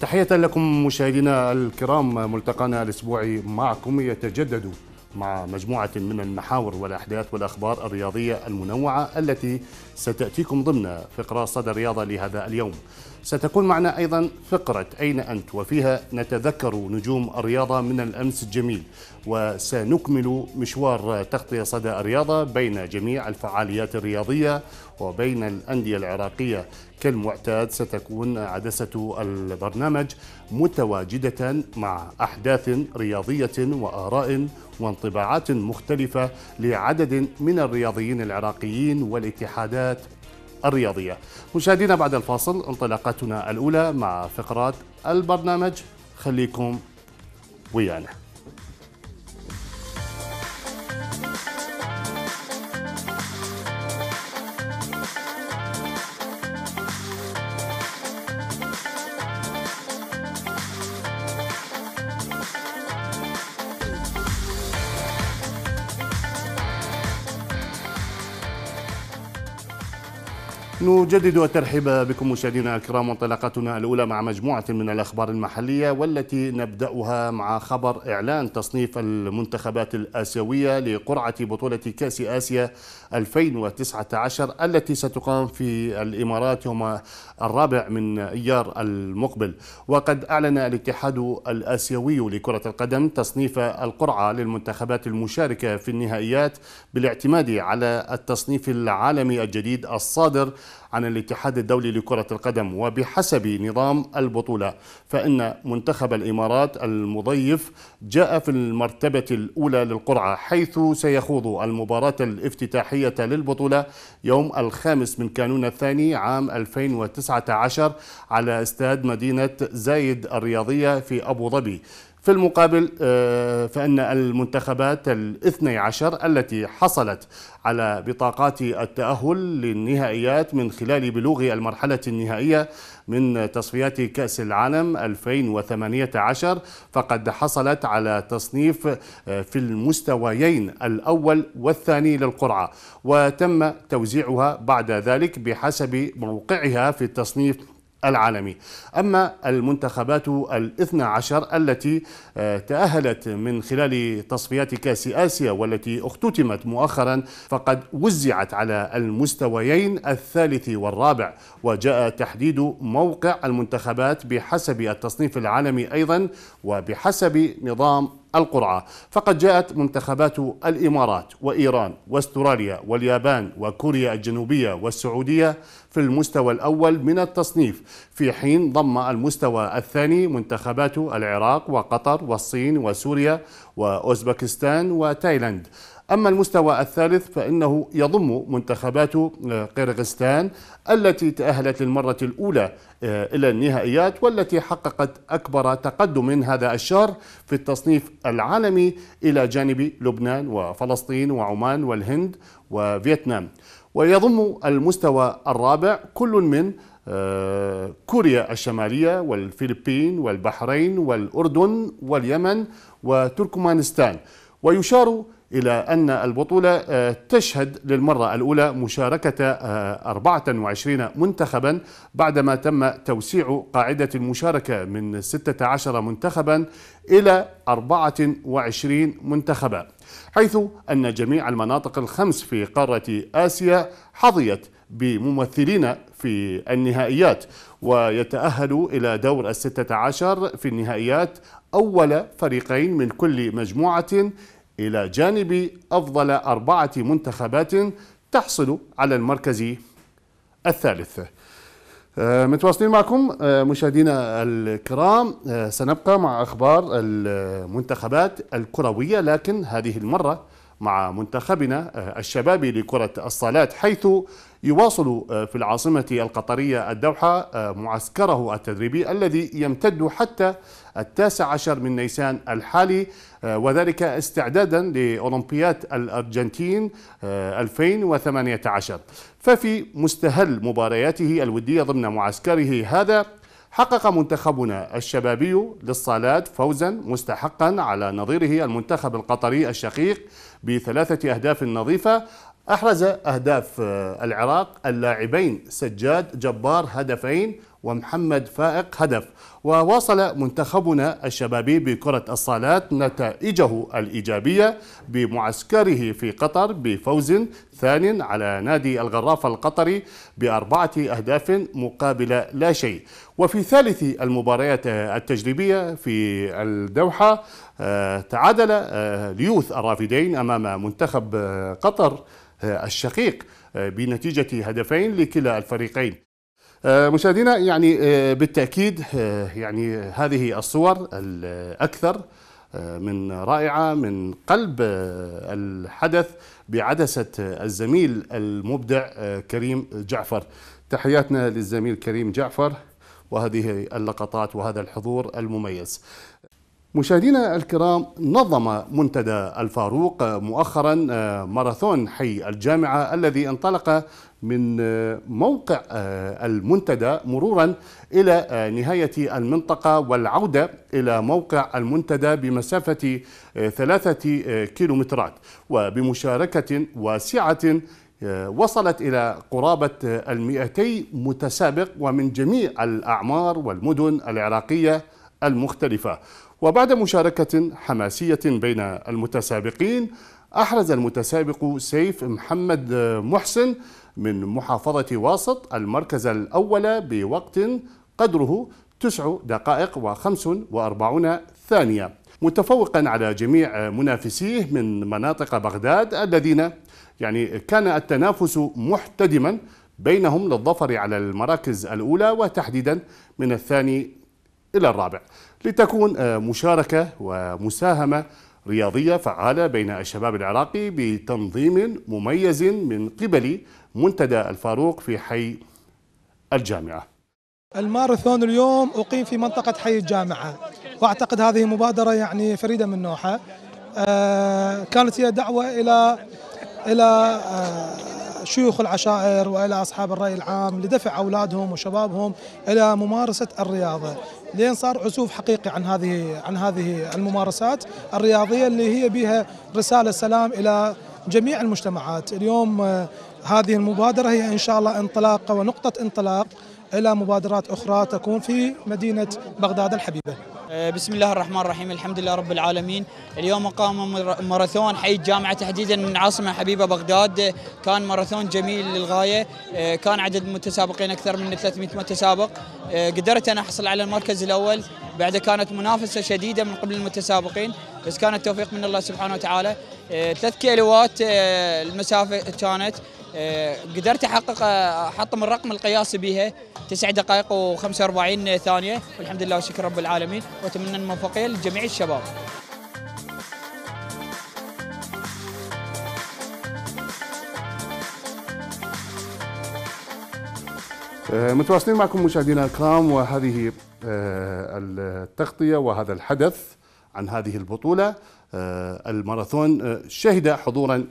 تحية لكم مشاهدينا الكرام ملتقانا الأسبوعي معكم يتجدد مع مجموعة من المحاور والأحداث والأخبار الرياضية المنوعة التي ستأتيكم ضمن فقرة صدى الرياضة لهذا اليوم ستكون معنا أيضا فقرة أين أنت وفيها نتذكر نجوم الرياضة من الأمس الجميل وسنكمل مشوار تغطية صدى الرياضة بين جميع الفعاليات الرياضية وبين الأندية العراقية كالمعتاد ستكون عدسة البرنامج متواجدة مع أحداث رياضية وآراء وانطباعات مختلفة لعدد من الرياضيين العراقيين والاتحادات الحياة الرياضية مشاهدينا بعد الفاصل انطلاقتنا الأولى مع فقرات البرنامج خليكم ويانا نجدد الترحيب بكم مشاهدينا الكرام وانطلاقتنا الأولى مع مجموعة من الأخبار المحلية والتي نبدأها مع خبر إعلان تصنيف المنتخبات الآسيوية لقرعة بطولة كأس آسيا 2019 التي ستقام في الإمارات يوم الرابع من إيار المقبل وقد أعلن الاتحاد الآسيوي لكرة القدم تصنيف القرعة للمنتخبات المشاركة في النهائيات بالاعتماد على التصنيف العالمي الجديد الصادر عن الاتحاد الدولي لكرة القدم وبحسب نظام البطولة فإن منتخب الإمارات المضيف جاء في المرتبة الأولى للقرعة حيث سيخوض المباراة الافتتاحية للبطولة يوم الخامس من كانون الثاني عام 2019 على استاد مدينة زايد الرياضية في أبو ظبي في المقابل آه، فإن المنتخبات الاثني عشر التي حصلت على بطاقات التأهل للنهائيات من خلال بلوغ المرحلة النهائية من تصفيات كأس العالم 2018 فقد حصلت على تصنيف آه، في المستويين الأول والثاني للقرعة وتم توزيعها بعد ذلك بحسب موقعها في التصنيف العالمي أما المنتخبات الاثنى عشر التي آه، تأهلت من خلال تصفيات كأس آسيا والتي اختتمت مؤخرا فقد وزعت على المستويين الثالث والرابع وجاء تحديد موقع المنتخبات بحسب التصنيف العالمي أيضا وبحسب نظام القرعة فقد جاءت منتخبات الإمارات وإيران واستراليا واليابان وكوريا الجنوبية والسعودية في المستوى الأول من التصنيف في حين ضم المستوى الثاني منتخبات العراق وقطر والصين وسوريا وأوزبكستان وتايلاند أما المستوى الثالث فإنه يضم منتخبات آه، قرغستان التي تأهلت للمرة الأولى آه، إلى النهائيات والتي حققت أكبر تقدم هذا الشهر في التصنيف العالمي إلى جانب لبنان وفلسطين وعمان والهند وفيتنام ويضم المستوى الرابع كل من آه، كوريا الشمالية والفلبين والبحرين والأردن واليمن وتركمانستان ويشار إلى أن البطولة آه، تشهد للمرة الأولى مشاركة 24 آه، منتخبا بعدما تم توسيع قاعدة المشاركة من 16 منتخبا إلى 24 منتخبا حيث أن جميع المناطق الخمس في قارة آسيا حظيت بممثلين في النهائيات ويتأهل إلى دور الستة عشر في النهائيات أول فريقين من كل مجموعة إلى جانب أفضل أربعة منتخبات تحصل على المركز الثالث آه، متواصلين معكم آه، مشاهدينا الكرام آه، سنبقى مع أخبار المنتخبات الكروية لكن هذه المرة مع منتخبنا آه، الشبابي لكرة الصالات حيث يواصل آه، في العاصمة القطرية الدوحة آه، معسكره التدريبي الذي يمتد حتى التاسع عشر من نيسان الحالي وذلك استعدادا لأولمبياد الأرجنتين 2018 ففي مستهل مبارياته الودية ضمن معسكره هذا حقق منتخبنا الشبابي للصالات فوزا مستحقا على نظيره المنتخب القطري الشقيق بثلاثة أهداف نظيفة أحرز أهداف آه، العراق اللاعبين سجاد جبار هدفين ومحمد فائق هدف وواصل منتخبنا الشبابي بكرة الصالات نتائجه الإيجابية بمعسكره في قطر بفوز الثان على نادي الغرافة القطري بأربعة أهداف مقابل لا شيء وفي ثالث المباريات التجريبية في الدوحة آه، تعادل آه، ليوث الرافدين أمام منتخب آه، قطر الشقيق بنتيجة هدفين لكلا الفريقين مشاهدينا يعني بالتأكيد يعني هذه الصور الأكثر من رائعة من قلب آه، الحدث بعدسة الزميل المبدع آه، كريم جعفر تحياتنا للزميل كريم جعفر وهذه اللقطات وهذا الحضور المميز مشاهدينا الكرام نظم منتدى الفاروق مؤخرا آه، ماراثون حي الجامعه الذي انطلق من آه، موقع آه، المنتدى مرورا الى نهايه المنطقه والعوده الى موقع المنتدى بمسافه ثلاثه كيلومترات وبمشاركه واسعه وصلت إلى قرابة المئتي متسابق ومن جميع الأعمار والمدن العراقية المختلفة وبعد مشاركة حماسية بين المتسابقين أحرز المتسابق سيف محمد محسن من محافظة واسط المركز الأول بوقت قدره 9 دقائق و45 ثانية متفوقا على جميع منافسيه من مناطق بغداد الذين يعني كان التنافس محتدما بينهم للظفر على المراكز الأولى وتحديدا من الثاني إلى الرابع لتكون آه، مشاركة ومساهمة رياضية فعالة بين الشباب العراقي بتنظيم مميز من قبل منتدى الفاروق في حي الجامعة الماراثون اليوم أقيم في منطقة حي الجامعة وأعتقد هذه مبادرة يعني فريدة من نوعها آه، كانت هي دعوة إلى إلى آه، شيوخ العشائر والى اصحاب الراي العام لدفع اولادهم وشبابهم الى ممارسه الرياضه، لين صار عسوف حقيقي عن هذه عن هذه الممارسات الرياضيه اللي هي بها رساله سلام الى جميع المجتمعات اليوم آه، هذه المبادره هي ان شاء الله انطلاقه ونقطه انطلاق إلى مبادرات أخرى تكون في مدينة بغداد الحبيبة آه، بسم الله الرحمن الرحيم الحمد لله رب العالمين اليوم قام ماراثون حي الجامعة تحديدا من عاصمة حبيبة بغداد كان ماراثون جميل للغاية آه، كان عدد المتسابقين أكثر من 300 متسابق آه، قدرت أنا أحصل على المركز الأول بعد كانت منافسة شديدة من قبل المتسابقين بس كانت توفيق من الله سبحانه وتعالى 3 كيلوات المسافة كانت آه، قدرت احقق احطم الرقم القياسي بها تسع دقائق و45 ثانيه والحمد لله وشكر رب العالمين واتمنى الموفقيه لجميع الشباب. آه، متواصلين معكم مشاهدينا الكرام وهذه آه، التغطيه وهذا الحدث عن هذه البطوله الماراثون شهد حضورا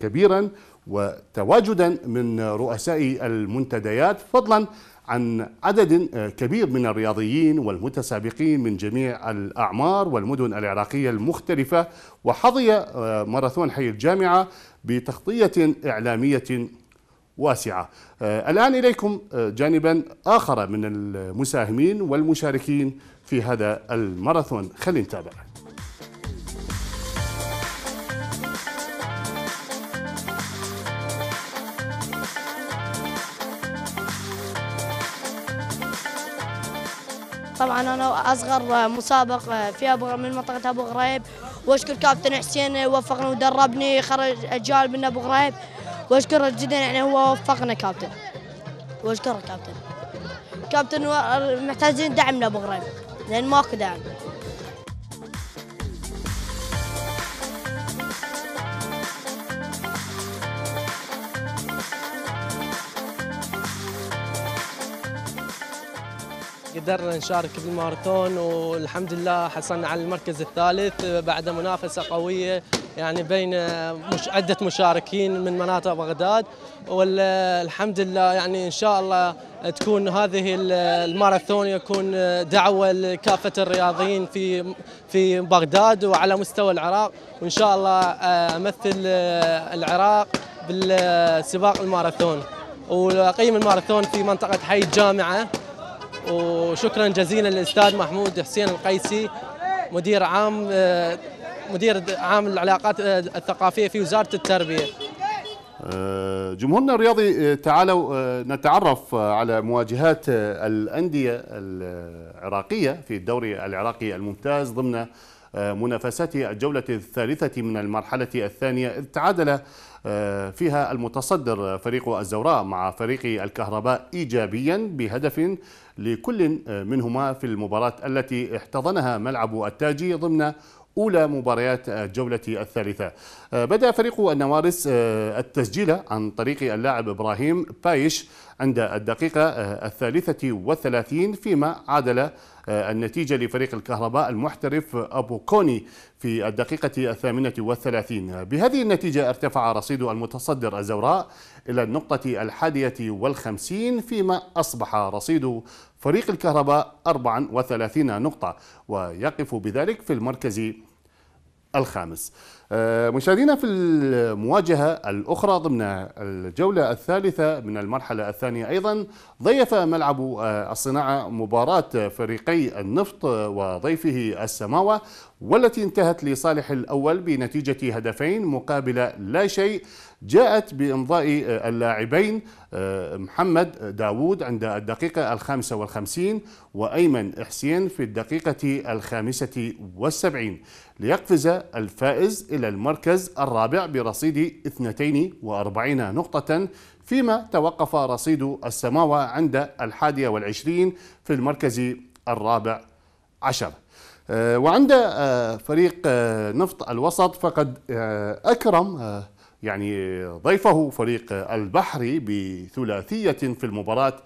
كبيرا وتواجدا من رؤساء المنتديات فضلا عن عدد كبير من الرياضيين والمتسابقين من جميع الأعمار والمدن العراقية المختلفة وحظي آه، ماراثون حي الجامعة بتغطية إعلامية واسعة آه، الآن إليكم آه، جانبا آخر من المساهمين والمشاركين في هذا الماراثون خلينا نتابع طبعا انا اصغر مسابق في من منطقه ابو غريب واشكر كابتن حسين وفقني ودربني خرج اجيال من ابو غريب واشكره جدا يعني هو وفقنا كابتن واشكره كابتن كابتن محتاجين دعم لابو غريب لان ماكو دعم قدرنا نشارك بالماراثون والحمد لله حصلنا على المركز الثالث بعد منافسة قوية يعني بين مش عدة مشاركين من مناطق بغداد والحمد لله يعني إن شاء الله تكون هذه الماراثون يكون دعوة لكافة الرياضيين في في بغداد وعلى مستوى العراق وإن شاء الله آه، أمثل آه، العراق بالسباق الماراثون وأقيم الماراثون في منطقة حي الجامعة وشكرا جزيلا للاستاذ محمود حسين القيسي مدير عام آه، مدير عام العلاقات آه، الثقافيه في وزاره التربيه آه، جمهورنا الرياضي تعالوا نتعرف على مواجهات الأندية العراقية في الدوري العراقي الممتاز ضمن منافسات الجولة الثالثة من المرحلة الثانية اذ تعادل آه، فيها المتصدر فريق الزوراء مع فريق الكهرباء إيجابيا بهدف لكل منهما في المباراة التي احتضنها ملعب التاجي ضمن أولى مباريات الجولة الثالثة آه، بدأ فريق النوارس آه، التسجيل عن طريق اللاعب إبراهيم بايش عند الدقيقة آه، الثالثة والثلاثين فيما عادل النتيجة لفريق الكهرباء المحترف أبو كوني في الدقيقة الثامنة والثلاثين بهذه النتيجة ارتفع رصيد المتصدر الزوراء إلى النقطة الحادية والخمسين فيما أصبح رصيد فريق الكهرباء 34 نقطة ويقف بذلك في المركز الخامس آه، مشاهدينا في المواجهة الأخرى ضمن الجولة الثالثة من المرحلة الثانية أيضا ضيف ملعب آه، الصناعة مباراة فريقي النفط وضيفه السماوة والتي انتهت لصالح الأول بنتيجة هدفين مقابل لا شيء جاءت بإمضاء آه، اللاعبين محمد داوود عند الدقيقة الخامسة والخمسين وأيمن حسين في الدقيقة الخامسة والسبعين ليقفز الفائز إلى المركز الرابع برصيد 42 نقطة فيما توقف رصيد السماوة عند الحادية والعشرين في المركز الرابع عشر آه، وعند آه، فريق آه، نفط الوسط فقد أكرم يعني ضيفه فريق البحري بثلاثية في المباراة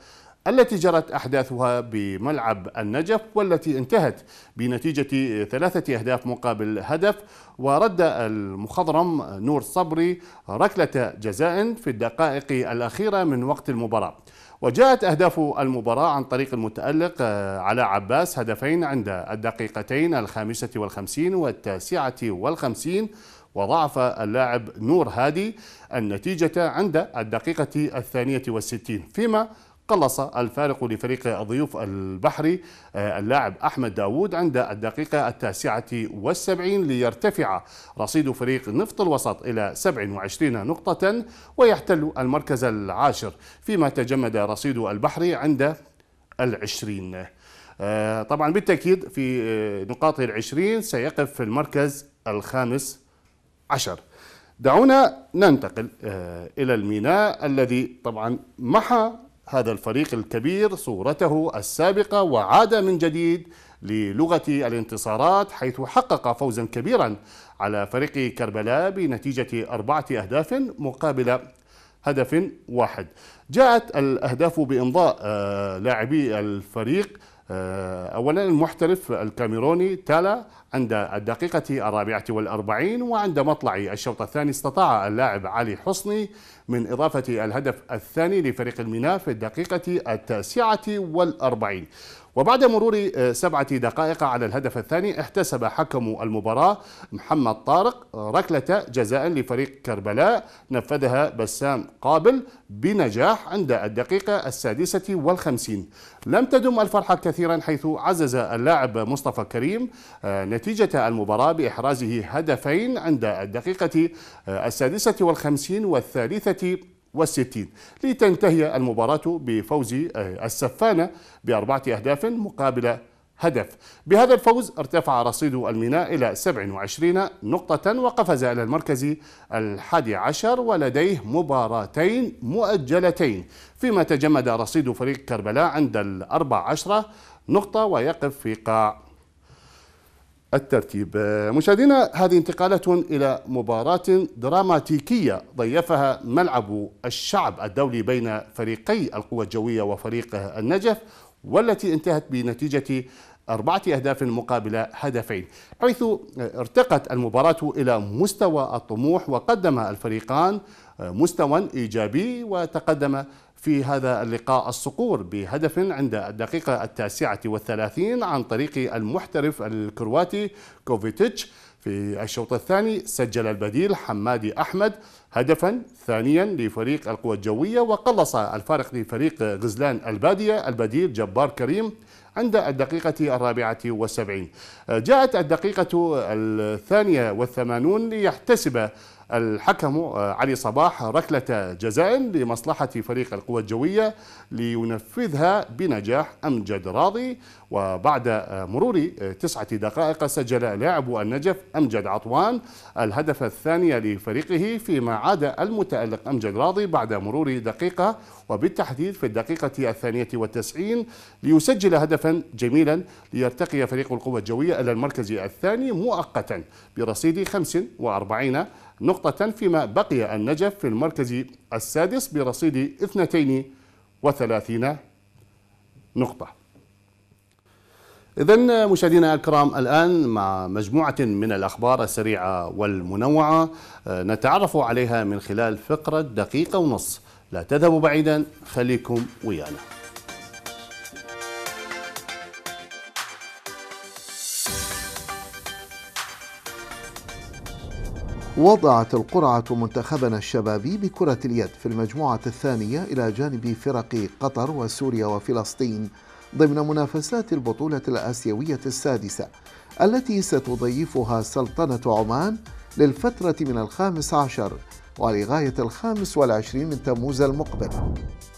التي جرت أحداثها بملعب النجف والتي انتهت بنتيجة ثلاثة أهداف مقابل هدف ورد المخضرم نور صبري ركلة جزاء في الدقائق الأخيرة من وقت المباراة وجاءت أهداف المباراة عن طريق المتألق آه، على عباس هدفين عند الدقيقتين الخامسة والخمسين والتاسعة والخمسين وضعف اللاعب نور هادي النتيجة عند الدقيقة الثانية والستين فيما قلص الفارق لفريق الضيوف البحري آه، اللاعب أحمد داوود عند الدقيقة التاسعة والسبعين ليرتفع رصيد فريق نفط الوسط إلى 27 نقطة ويحتل المركز العاشر فيما تجمد رصيد البحري عند العشرين آه، طبعا بالتأكيد في آه، نقاط العشرين سيقف في المركز الخامس عشر دعونا ننتقل إلى الميناء الذي طبعا محى هذا الفريق الكبير صورته السابقة وعاد من جديد للغة الانتصارات حيث حقق فوزا كبيرا على فريق كربلاء بنتيجة أربعة أهداف مقابل هدف واحد جاءت الأهداف بإمضاء آه، لاعبي الفريق آه، أولا المحترف الكاميروني تالا عند الدقيقة الرابعة والأربعين وعند مطلع الشوط الثاني استطاع اللاعب علي حسني من إضافة الهدف الثاني لفريق الميناء في الدقيقة التاسعة والأربعين وبعد مرور آه، سبعة دقائق على الهدف الثاني احتسب حكم المباراة محمد طارق ركلة جزاء لفريق كربلاء نفذها بسام قابل بنجاح عند الدقيقة السادسة والخمسين لم تدم الفرحة كثيرا حيث عزز اللاعب مصطفى كريم آه، نتيجة المباراة بإحرازه هدفين عند الدقيقة آه، السادسة والخمسين والثالثة والستين لتنتهي المباراة بفوز آه، السفانة بأربعة أهداف مقابل هدف بهذا الفوز ارتفع رصيد الميناء إلى 27 نقطة وقفز إلى المركز الحادي عشر ولديه مباراتين مؤجلتين فيما تجمد رصيد فريق كربلاء عند الأربع عشرة نقطة ويقف في قاع الترتيب مشاهدينا هذه انتقالة إلى مباراة دراماتيكية ضيفها ملعب الشعب الدولي بين فريقي القوة الجوية وفريق النجف والتي انتهت بنتيجة أربعة أهداف مقابل هدفين حيث ارتقت المباراة إلى مستوى الطموح وقدم الفريقان مستوى إيجابي وتقدم في هذا اللقاء الصقور بهدف عند الدقيقة التاسعة والثلاثين عن طريق المحترف الكرواتي كوفيتيتش في الشوط الثاني سجل البديل حمادي أحمد هدفا ثانيا لفريق القوى الجوية وقلص الفارق لفريق غزلان البادية البديل جبار كريم عند الدقيقة الرابعة والسبعين جاءت الدقيقة الثانية والثمانون ليحتسب الحكم آه، علي صباح ركلة جزاء لمصلحة فريق القوى الجوية لينفذها بنجاح أمجد راضي وبعد آه، مرور آه، تسعة دقائق سجل لاعب النجف أمجد عطوان الهدف الثاني لفريقه فيما عاد المتألق أمجد راضي بعد مرور دقيقة وبالتحديد في الدقيقة الثانية والتسعين ليسجل هدفا جميلا ليرتقي فريق القوى الجوية إلى المركز الثاني مؤقتا برصيد 45 نقطة فيما بقي النجف في المركز السادس برصيد 32 نقطة إذا مشاهدينا الكرام الآن مع مجموعة من الأخبار السريعة والمنوعة آه، نتعرف عليها من خلال فقرة دقيقة ونص لا تذهبوا بعيدا خليكم ويانا وضعت القرعة منتخبنا الشبابي بكرة اليد في المجموعة الثانية إلى جانب فرق قطر وسوريا وفلسطين ضمن منافسات البطولة الآسيوية السادسة التي ستضيفها سلطنة عمان للفترة من الخامس عشر ولغاية الخامس والعشرين من تموز المقبل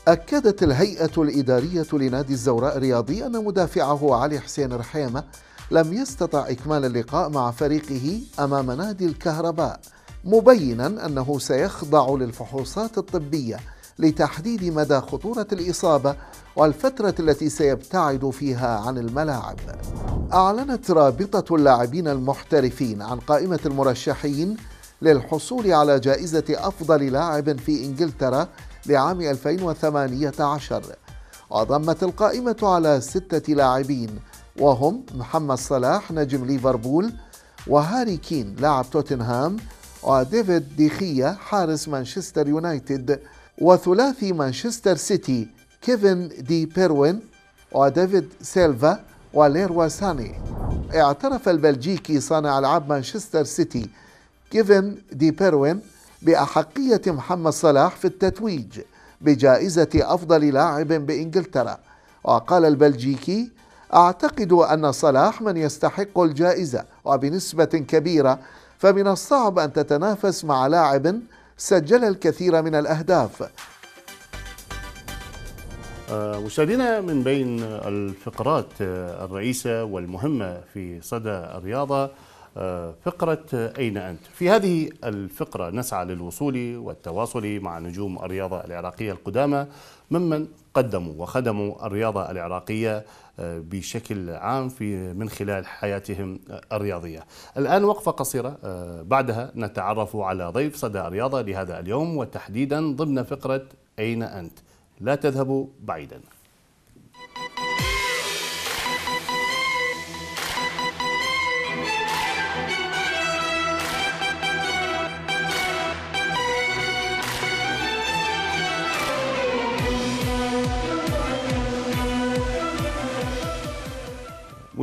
أكدت الهيئة الإدارية لنادي الزوراء الرياضي أن مدافعه علي حسين رحيمة لم يستطع إكمال اللقاء مع فريقه أمام نادي الكهرباء مبينا أنه سيخضع للفحوصات الطبية لتحديد مدى خطورة الإصابة والفترة التي سيبتعد فيها عن الملاعب. أعلنت رابطة اللاعبين المحترفين عن قائمة المرشحين للحصول على جائزة أفضل لاعب في إنجلترا لعام 2018 وضمت القائمة على ستة لاعبين وهم محمد صلاح نجم ليفربول وهاري كين لاعب توتنهام وديفيد ديخيا حارس مانشستر يونايتد وثلاثي مانشستر سيتي كيفن دي بيروين وديفيد سيلفا وليروا ساني اعترف البلجيكي صانع العاب مانشستر سيتي كيفن دي بيروين بأحقية محمد صلاح في التتويج بجائزة أفضل لاعب بإنجلترا وقال البلجيكي أعتقد أن صلاح من يستحق الجائزة وبنسبة كبيرة فمن الصعب أن تتنافس مع لاعب سجل الكثير من الأهداف آه، مشاهدينا من بين الفقرات آه، الرئيسة والمهمة في صدى الرياضة آه، فقرة أين أنت؟ في هذه الفقرة نسعى للوصول والتواصل مع نجوم الرياضة العراقية القدامى ممن قدموا وخدموا الرياضة العراقية آه، بشكل عام في من خلال حياتهم الرياضية الآن وقفة قصيرة آه، بعدها نتعرف على ضيف صدى الرياضة لهذا اليوم وتحديدا ضمن فقرة أين أنت لا تذهبوا بعيدا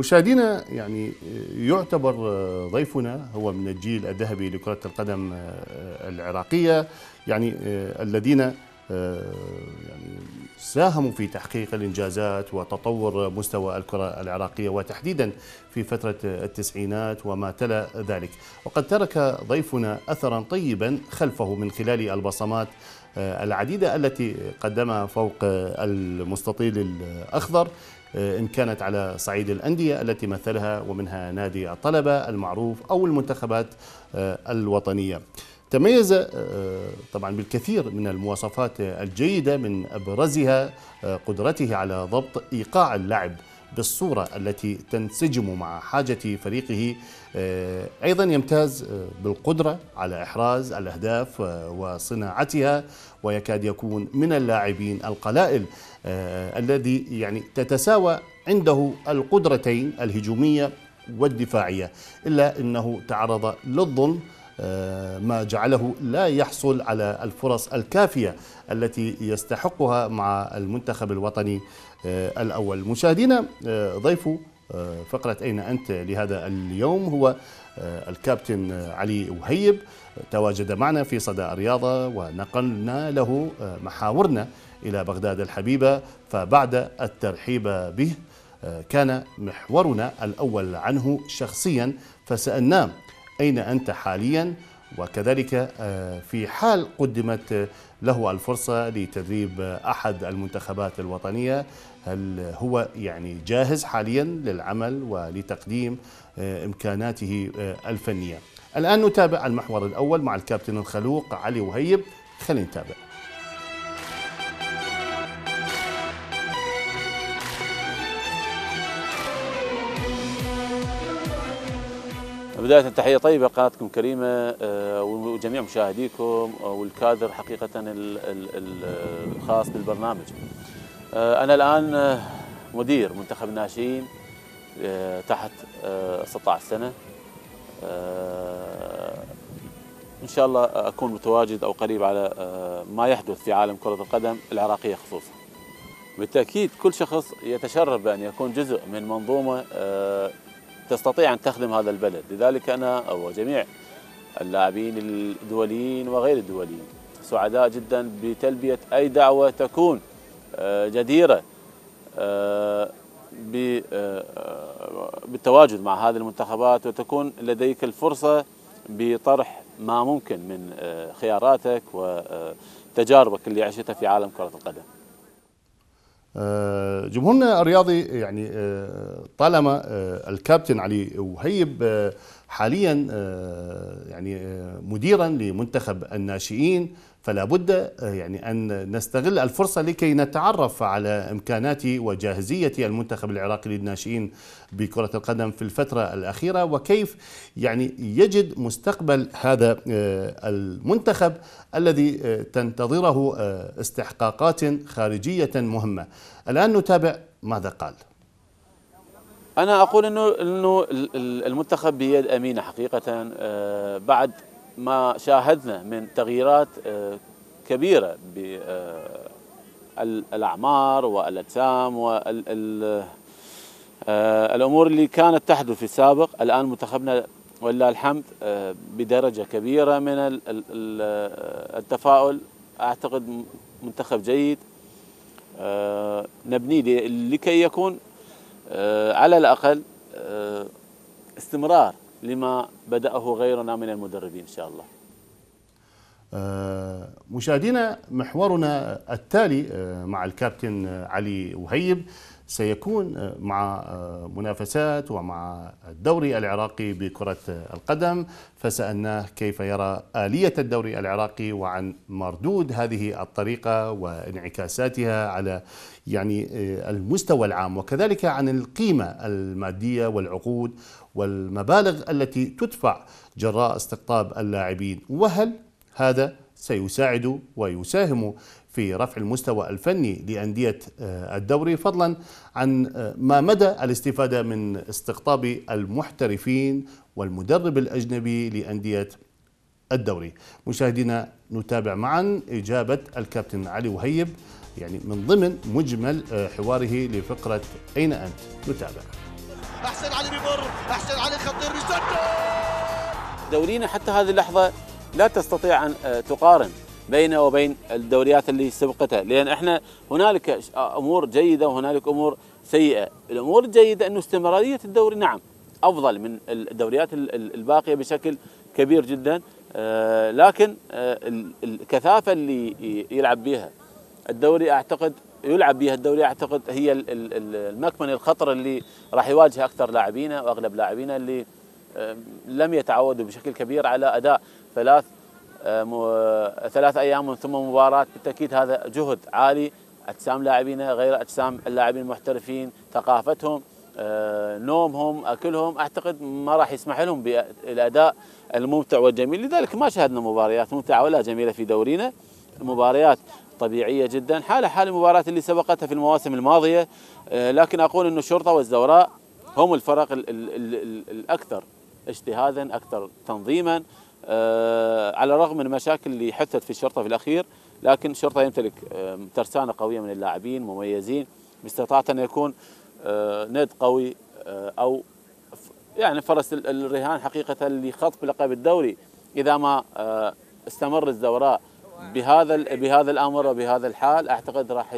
مشاهدينا يعني يعتبر آه، ضيفنا هو من الجيل الذهبي لكرة القدم آه، العراقية يعني آه، الذين يعني ساهموا في تحقيق الإنجازات وتطور مستوى الكرة العراقية وتحديدا في فترة التسعينات وما تلا ذلك وقد ترك ضيفنا أثرا طيبا خلفه من خلال البصمات العديدة التي قدمها فوق المستطيل الأخضر آه، إن كانت على صعيد الأندية التي مثلها ومنها نادي الطلبة المعروف أو المنتخبات آه، الوطنية تميز آه، طبعا بالكثير من المواصفات الجيدة من أبرزها قدرته على ضبط إيقاع اللعب بالصورة التي تنسجم مع حاجة فريقه أيضا يمتاز بالقدرة على إحراز الأهداف وصناعتها ويكاد يكون من اللاعبين القلائل آه، الذي يعني تتساوى عنده القدرتين الهجومية والدفاعية إلا أنه تعرض للظلم آه، ما جعله لا يحصل على الفرص الكافية التي يستحقها مع المنتخب الوطني آه، الأول مشاهدينا ضيف آه، فقرة أين أنت لهذا اليوم هو آه، الكابتن آه، علي وهيب تواجد معنا في صدى الرياضة ونقلنا له محاورنا إلى بغداد الحبيبة فبعد الترحيب به كان محورنا الأول عنه شخصيا فسألناه أين أنت حاليا وكذلك في حال قدمت له الفرصة لتدريب أحد المنتخبات الوطنية هل هو يعني جاهز حاليا للعمل ولتقديم آه، إمكاناته آه، الفنية الآن نتابع المحور الأول مع الكابتن الخلوق علي وهيب خلينا نتابع بداية تحية طيبة قناتكم كريمة آه، وجميع مشاهديكم آه، والكادر حقيقة الخاص بالبرنامج آه، أنا الآن مدير منتخب الناشئين تحت 16 سنة إن شاء الله أكون متواجد أو قريب على ما يحدث في عالم كرة القدم العراقية خصوصا بالتأكيد كل شخص يتشرف بأن يكون جزء من منظومة تستطيع أن تخدم هذا البلد لذلك أنا أو جميع اللاعبين الدوليين وغير الدوليين سعداء جدا بتلبية أي دعوة تكون آه، جديرة آه، آه، بالتواجد مع هذه المنتخبات وتكون لديك الفرصة بطرح ما ممكن من خياراتك وتجاربك اللي عشتها في عالم كرة القدم آه، جمهورنا الرياضي يعني آه، طالما آه، الكابتن علي وهيب حاليا يعني مديرا لمنتخب الناشئين فلا بد آه، يعني أن نستغل الفرصة لكي نتعرف على إمكانات وجاهزية المنتخب العراقي للناشئين بكرة القدم في الفترة الأخيرة وكيف يعني يجد مستقبل هذا آه، المنتخب الذي آه، تنتظره استحقاقات خارجية مهمة الآن نتابع ماذا قال أنا أقول أنه, إنه المنتخب بيد أمينة حقيقة بعد ما شاهدنا من تغييرات آه، كبيرة بالأعمار آه، والأجسام والأمور آه، اللي كانت تحدث في السابق الآن منتخبنا ولله الحمد بدرجة كبيرة من التفاؤل أعتقد منتخب جيد نبنيه لكي يكون على الأقل استمرار لما بدأه غيرنا من المدربين إن شاء الله آه، مشاهدينا محورنا التالي آه، مع الكابتن علي وهيب سيكون آه، مع آه، منافسات ومع الدوري العراقي بكرة القدم فسألناه كيف يرى آلية الدوري العراقي وعن مردود هذه الطريقة وانعكاساتها على يعني آه، المستوى العام وكذلك عن القيمة المادية والعقود والمبالغ التي تدفع جراء استقطاب اللاعبين وهل هذا سيساعد ويساهم في رفع المستوى الفني لأندية آه، الدوري فضلا عن آه، ما مدى الاستفادة من استقطاب المحترفين والمدرب الأجنبي لأندية الدوري مشاهدينا نتابع معا إجابة الكابتن علي وهيب يعني من ضمن مجمل آه، حواره لفقرة أين أنت نتابع أحسن علي بيبر أحسن علي خطير بيسجل دورينا حتى هذه اللحظة لا تستطيع أن تقارن بينه وبين الدوريات اللي سبقتها لان احنا هنالك امور جيده وهنالك امور سيئه الامور الجيده انه استمراريه الدوري نعم افضل من الدوريات الباقيه بشكل كبير جدا آه، لكن آه، الكثافه اللي يلعب بها الدوري اعتقد يلعب بها الدوري اعتقد هي المكمن الخطر اللي راح يواجه اكثر لاعبينا واغلب لاعبينا اللي لم يتعودوا بشكل كبير على اداء ثلاث آه، آه، ثلاث أيام ثم مباراة بالتأكيد هذا جهد عالي أجسام لاعبينا غير أجسام اللاعبين المحترفين ثقافتهم آه، نومهم أكلهم أعتقد ما راح يسمح لهم بالأداء الممتع والجميل لذلك ما شاهدنا مباريات ممتعة ولا جميلة في دورينا مباريات طبيعية جدا حالة حال المباريات اللي سبقتها في المواسم الماضية لكن أقول أن الشرطة والزوراء هم الفرق الأكثر اجتهادا أكثر تنظيما آه، على الرغم من المشاكل اللي حثت في الشرطه في الاخير لكن الشرطه يمتلك آه، ترسانه قويه من اللاعبين مميزين باستطاعته ان يكون آه، ند قوي او يعني فرس الرهان حقيقه لخطف لقب الدوري اذا ما استمر الزوراء بهذا بهذا الامر وبهذا الحال اعتقد راح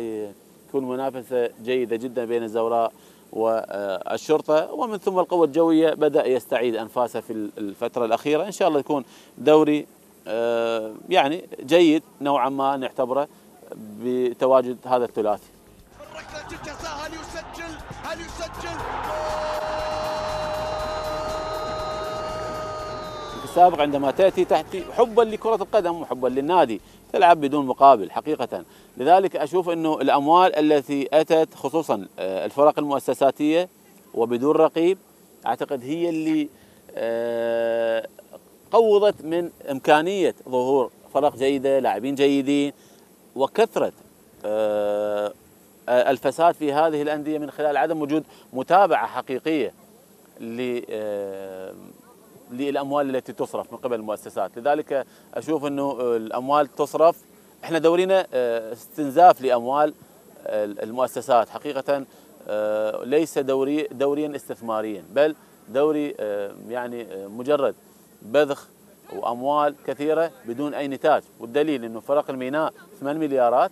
يكون منافسه جيده جدا بين الزوراء والشرطة ومن ثم القوة الجوية بدأ يستعيد أنفاسه في الفترة الأخيرة إن شاء الله يكون دوري آه، يعني جيد نوعا ما نعتبره بتواجد هذا الثلاثي ركلة الجزاء هل يسجل هل يسجل في السابق عندما تأتي تحت حبا لكرة القدم وحبا للنادي تلعب بدون مقابل حقيقة لذلك أشوف أنه الأموال التي أتت خصوصا آه، الفرق المؤسساتية وبدون رقيب أعتقد هي اللي آه، قوضت من إمكانية ظهور فرق جيدة لاعبين جيدين وكثرة آه، الفساد في هذه الأندية من خلال عدم وجود متابعة حقيقية للاموال التي تصرف من قبل المؤسسات لذلك اشوف انه الاموال تصرف احنا دورينا آه، استنزاف لاموال آه، المؤسسات حقيقه آه، ليس دوري دوريا استثماريا بل دوري يعني مجرد بذخ واموال كثيره بدون اي نتاج والدليل انه فرق الميناء 8 مليارات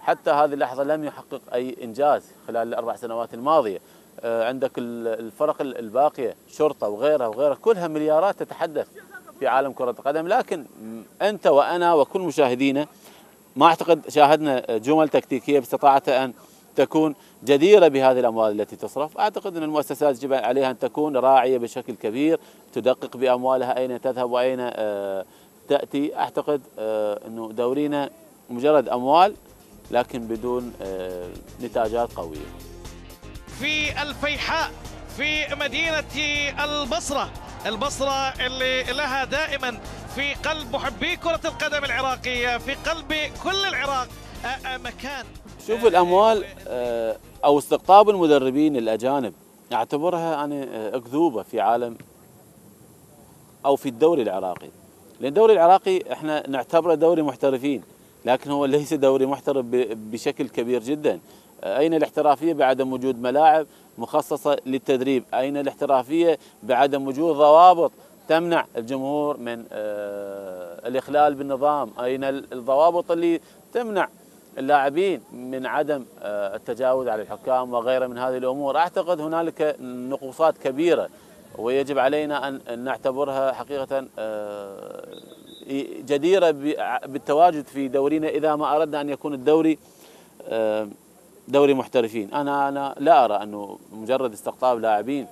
حتى هذه اللحظه لم يحقق اي انجاز خلال الاربع سنوات الماضيه آه، عندك الفرق الباقيه شرطه وغيرها وغيرها كلها مليارات تتحدث في عالم كره القدم لكن انت وانا وكل مشاهدينا ما اعتقد شاهدنا جمل تكتيكيه باستطاعتها ان تكون جديرة بهذه الأموال التي تصرف أعتقد أن المؤسسات يجب عليها أن تكون راعية بشكل كبير تدقق بأموالها أين تذهب وأين آه، تأتي أعتقد آه، أنه دورينا مجرد أموال لكن بدون نتاجات قوية في الفيحاء في مدينة البصرة البصرة اللي لها دائما في قلب محبي كرة القدم العراقية في قلب كل العراق آه، آه، مكان شوف آه، الأموال أو استقطاب المدربين الأجانب أعتبرها يعني، أنا أكذوبة في عالم أو في الدوري العراقي لأن الدوري العراقي احنا نعتبره دوري محترفين لكن هو ليس دوري محترف بشكل كبير جدا أين الاحترافية بعدم وجود ملاعب مخصصة للتدريب أين الاحترافية بعدم وجود ضوابط تمنع الجمهور من آه، الإخلال بالنظام أين الضوابط اللي تمنع اللاعبين من عدم آه، التجاوز على الحكام وغيره من هذه الأمور أعتقد هنالك نقوصات كبيرة ويجب علينا أن نعتبرها حقيقة آه، جديرة بالتواجد في دورينا إذا ما أردنا أن يكون الدوري دوري محترفين انا انا لا ارى انه مجرد استقطاب لاعبين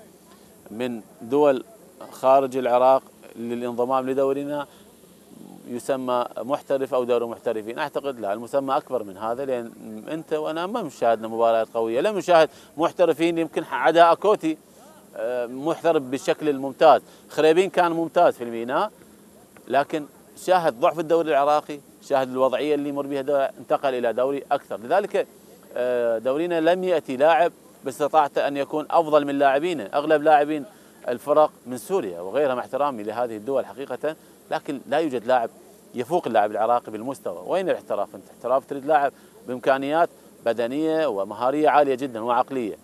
من دول خارج العراق للانضمام لدورنا يسمى محترف او دوري محترفين اعتقد لا المسمى اكبر من هذا لان انت وانا ما شاهدنا مباريات قويه لم نشاهد محترفين يمكن عدا اكوتي آه، محترف بالشكل الممتاز خريبين كان ممتاز في الميناء لكن شاهد ضعف الدوري العراقي شاهد الوضعيه اللي يمر بها انتقل الى دوري اكثر لذلك دورينا لم يأتي لاعب باستطاعته أن يكون أفضل من لاعبينا أغلب لاعبين الفرق من سوريا وغيرها مع احترامي لهذه الدول حقيقة لكن لا يوجد لاعب يفوق اللاعب العراقي بالمستوى وين الاحتراف انت احتراف تريد لاعب بامكانيات بدنيه ومهاريه عاليه جدا وعقليه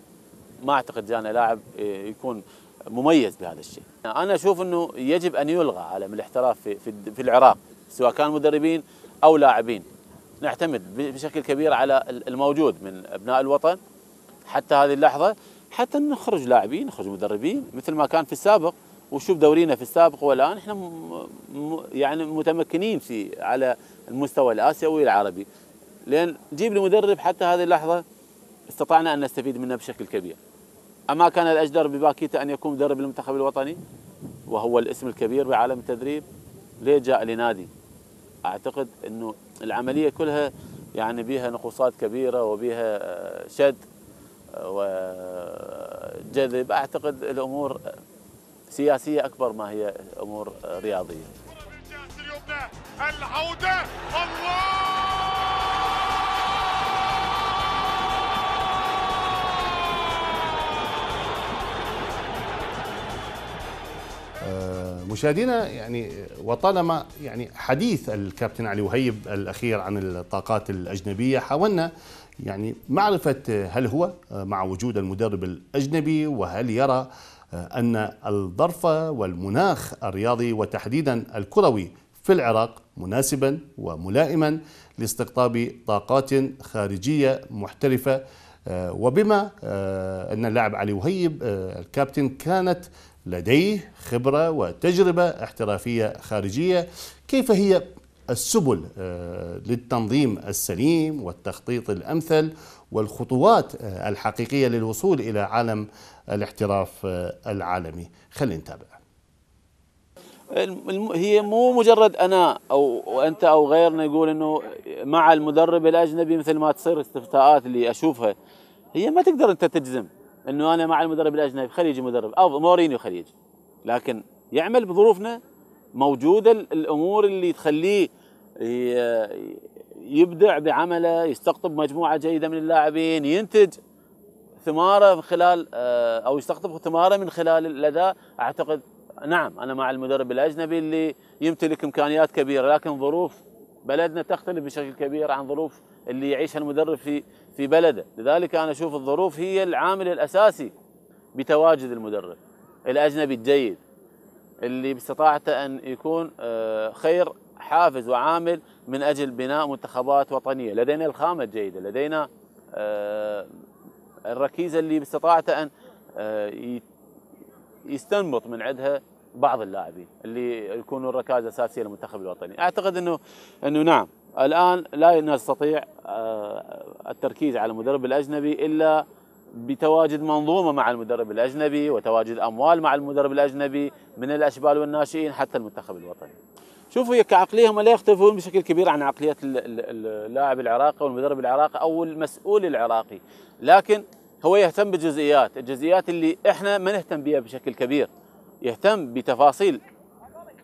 ما اعتقد جانا لاعب يكون مميز بهذا الشيء انا اشوف انه يجب ان يلغى عالم الاحتراف في, في العراق سواء كان مدربين او لاعبين نعتمد بشكل كبير على الموجود من ابناء الوطن حتى هذه اللحظه حتى نخرج لاعبين نخرج مدربين مثل ما كان في السابق وشوف دورينا في السابق والان احنا م... يعني متمكنين في على المستوى الاسيوي العربي لان جيب لي مدرب حتى هذه اللحظه استطعنا ان نستفيد منه بشكل كبير اما كان الاجدر بباكيتا ان يكون مدرب المنتخب الوطني وهو الاسم الكبير بعالم التدريب ليه جاء لنادي اعتقد انه العملية كلها يعني بها نقصات كبيرة وبها آه، شد آه، وجذب أعتقد الأمور سياسية أكبر ما هي أمور رياضية العودة الله آه، مشاهدينا يعني وطالما يعني حديث الكابتن علي وهيب الاخير عن الطاقات الاجنبيه حاولنا يعني معرفه هل هو آه، مع وجود المدرب الاجنبي وهل يرى آه، ان الظرف والمناخ الرياضي وتحديدا الكروي في العراق مناسبا وملائما لاستقطاب طاقات خارجيه محترفه وبما ان اللاعب علي وهيب الكابتن كانت لديه خبرة وتجربة احترافية خارجية كيف هي السبل آه، للتنظيم السليم والتخطيط الأمثل والخطوات آه، الحقيقية للوصول إلى عالم الاحتراف آه، العالمي خلينا نتابع هي مو مجرد انا او انت او غيرنا يقول انه مع المدرب الاجنبي مثل ما تصير استفتاءات اللي اشوفها هي ما تقدر انت تجزم انه انا مع المدرب الاجنبي خليجي مدرب او مورينيو خليجي لكن يعمل بظروفنا موجوده الامور اللي تخليه يبدع بعمله يستقطب مجموعه جيده من اللاعبين ينتج ثماره من خلال آه، او يستقطب ثماره من خلال الاداء اعتقد نعم انا مع المدرب الاجنبي اللي يمتلك امكانيات كبيره لكن ظروف بلدنا تختلف بشكل كبير عن ظروف اللي يعيشها المدرب في في بلده لذلك انا اشوف الظروف هي العامل الاساسي بتواجد المدرب الاجنبي الجيد اللي باستطاعته ان يكون آه، خير حافز وعامل من اجل بناء منتخبات وطنيه لدينا الخامه الجيده لدينا آه، الركيزه اللي باستطاعته ان آه، يستنبط من عندها بعض اللاعبين اللي يكونوا الركائز الاساسيه للمنتخب الوطني اعتقد انه انه نعم الان لا نستطيع آه، التركيز على المدرب الاجنبي الا بتواجد منظومه مع المدرب الاجنبي وتواجد اموال مع المدرب الاجنبي من الاشبال والناشئين حتى المنتخب الوطني شوفوا هي كعقليه هم لا يختلفون بشكل كبير عن عقليه اللاعب العراقي والمدرب العراقي او المسؤول العراقي لكن هو يهتم بالجزئيات الجزئيات اللي احنا ما نهتم بها بشكل كبير يهتم بتفاصيل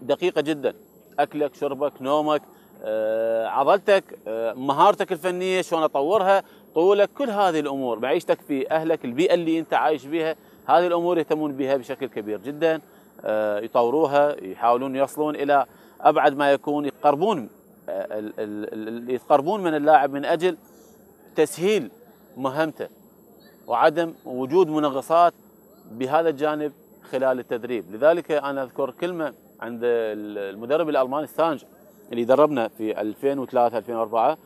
دقيقه جدا اكلك شربك نومك آه، عضلتك آه، مهارتك الفنيه شلون اطورها طولك كل هذه الامور معيشتك في اهلك البيئه اللي انت عايش بها هذه الامور يهتمون بها بشكل كبير جدا آه، يطوروها يحاولون يصلون الى ابعد ما يكون يقربون يتقربون من اللاعب من اجل تسهيل مهمته وعدم وجود منغصات بهذا الجانب خلال التدريب لذلك أنا أذكر كلمة عند المدرب الألماني ستانج اللي دربنا في 2003 2004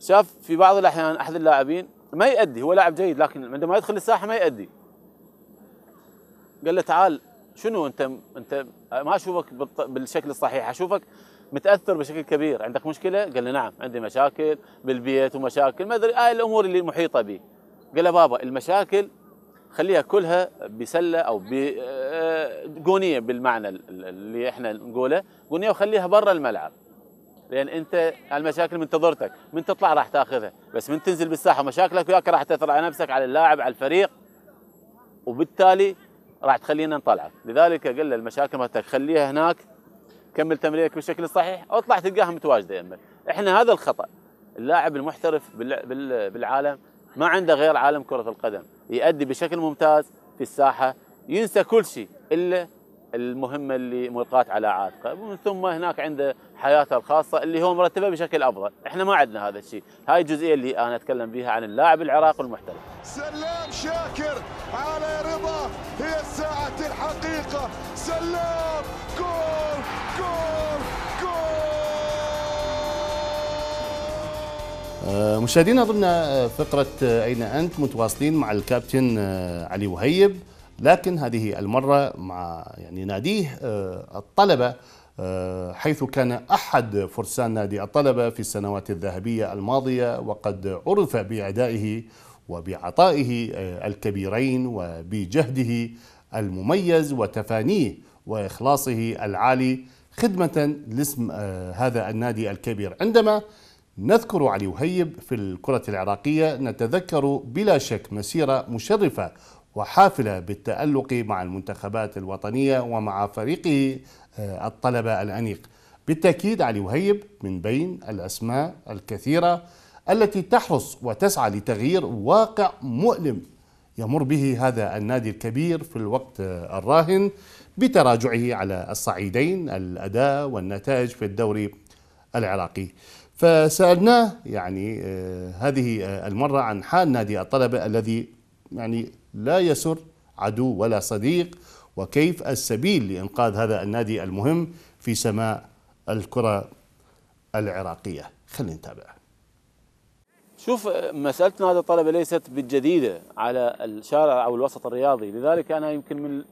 شاف في بعض الأحيان أحد اللاعبين ما يؤدي هو لاعب جيد لكن عندما يدخل الساحة ما يؤدي قال له تعال شنو انت انت ما اشوفك بالشكل الصحيح اشوفك متاثر بشكل كبير عندك مشكله قال له نعم عندي مشاكل بالبيت ومشاكل ما ادري هاي آه، الامور اللي محيطه بي قال له بابا المشاكل خليها كلها بسله او بجونيه آه، بالمعنى اللي احنا نقوله جونيه وخليها برا الملعب لان انت المشاكل من تضرتك من تطلع راح تاخذها بس من تنزل بالساحه ومشاكلك وياك راح تاثر على نفسك على اللاعب على الفريق وبالتالي راح تخلينا نطلعك لذلك قل المشاكل مالتك خليها هناك كمل تمرينك بالشكل الصحيح او اطلع تلقاها متواجده يمك احنا هذا الخطا اللاعب المحترف بالعالم ما عنده غير عالم كرة القدم يؤدي بشكل ممتاز في الساحة ينسى كل شيء إلا المهمة اللي ملقاة على عاتقه ومن ثم هناك عنده حياته الخاصة اللي هو مرتبة بشكل أفضل إحنا ما عندنا هذا الشيء هاي الجزئية اللي أنا أتكلم بها عن اللاعب العراقي المحترف سلام شاكر على رضا هي الساعة الحقيقة سلام كول آه، مشاهدينا ضمن آه، فقرة آه، أين أنت متواصلين مع الكابتن علي وهيب لكن هذه المرة مع يعني ناديه الطلبة حيث كان أحد فرسان نادي الطلبة في السنوات الذهبية الماضية وقد عرف بأدائه وبعطائه الكبيرين وبجهده المميز وتفانيه وإخلاصه العالي خدمة لاسم هذا النادي الكبير عندما نذكر علي وهيب في الكرة العراقية نتذكر بلا شك مسيرة مشرفة وحافلة بالتألق مع المنتخبات الوطنية ومع فريقه آه، الطلبة الأنيق بالتأكيد علي وهيب من بين الأسماء الكثيرة التي تحرص وتسعى لتغيير واقع مؤلم يمر به هذا النادي الكبير في الوقت الراهن بتراجعه على الصعيدين الأداء والنتائج في الدوري العراقي فسالناه يعني آه، هذه آه، المره عن حال نادي الطلبه الذي يعني لا يسر عدو ولا صديق وكيف السبيل لانقاذ هذا النادي المهم في سماء الكره العراقيه خلينا نتابع شوف مسألة نادي الطلبة ليست بالجديدة على الشارع أو الوسط الرياضي لذلك أنا يمكن من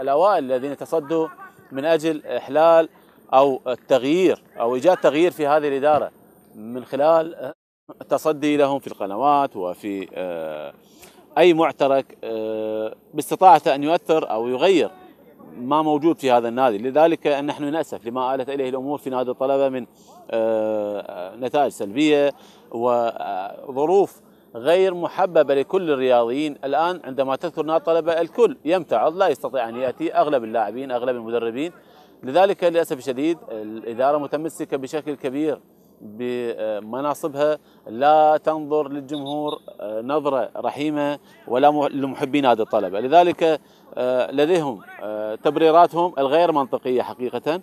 الأوائل الذين تصدوا من أجل إحلال او التغيير او ايجاد تغيير في هذه الاداره من خلال التصدي آه، لهم في القنوات وفي آه، اي معترك آه، باستطاعته ان يؤثر او يغير ما موجود في هذا النادي لذلك نحن نأسف لما آلت إليه الأمور في نادي الطلبة من نتائج سلبية وظروف غير محببة لكل الرياضيين الآن عندما تذكر نادي الطلبة الكل يمتعض لا يستطيع أن يأتي أغلب اللاعبين أغلب المدربين لذلك للاسف الشديد الاداره متمسكه بشكل كبير بمناصبها لا تنظر للجمهور نظره رحيمه ولا لمحبي نادي الطلبه، لذلك آه، لديهم آه، تبريراتهم الغير منطقيه حقيقه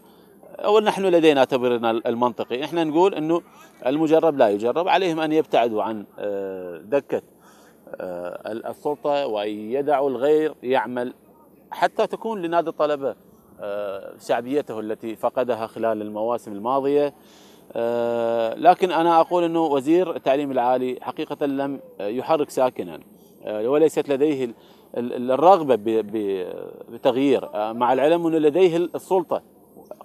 او نحن لدينا تبريرنا المنطقي، احنا نقول انه المجرب لا يجرب، عليهم ان يبتعدوا عن آه، دكه السلطه وان يدعوا الغير يعمل حتى تكون لنادي الطلبه آه، شعبيته التي فقدها خلال المواسم الماضيه آه، لكن انا اقول انه وزير التعليم العالي حقيقه لم يحرك ساكنا آه، وليست لديه الرغبه بتغيير مع العلم انه لديه السلطه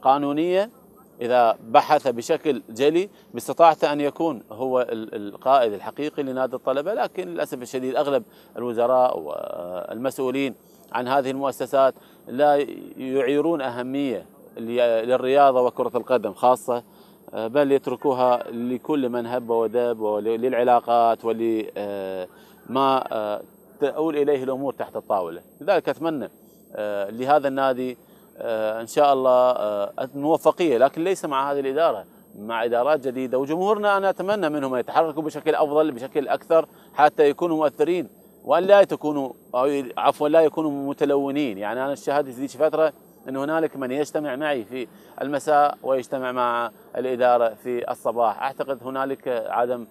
قانونيه اذا بحث بشكل جلي باستطاعته ان يكون هو القائد الحقيقي لنادي الطلبه لكن للاسف الشديد اغلب الوزراء والمسؤولين عن هذه المؤسسات لا يعيرون أهمية للرياضة وكرة القدم خاصة آه، بل يتركوها لكل من هب ودب وللعلاقات ولما آه، آه، تؤول إليه الأمور تحت الطاولة لذلك أتمنى لهذا النادي إن شاء الله موفقية لكن ليس مع هذه الإدارة مع إدارات جديدة وجمهورنا أنا أتمنى منهم أن يتحركوا بشكل أفضل بشكل أكثر حتى يكونوا مؤثرين وان لا تكونوا او عفوا لا يكونوا متلونين يعني انا في ذيك فتره ان هنالك من يجتمع معي في المساء ويجتمع مع الاداره في الصباح اعتقد هنالك عدم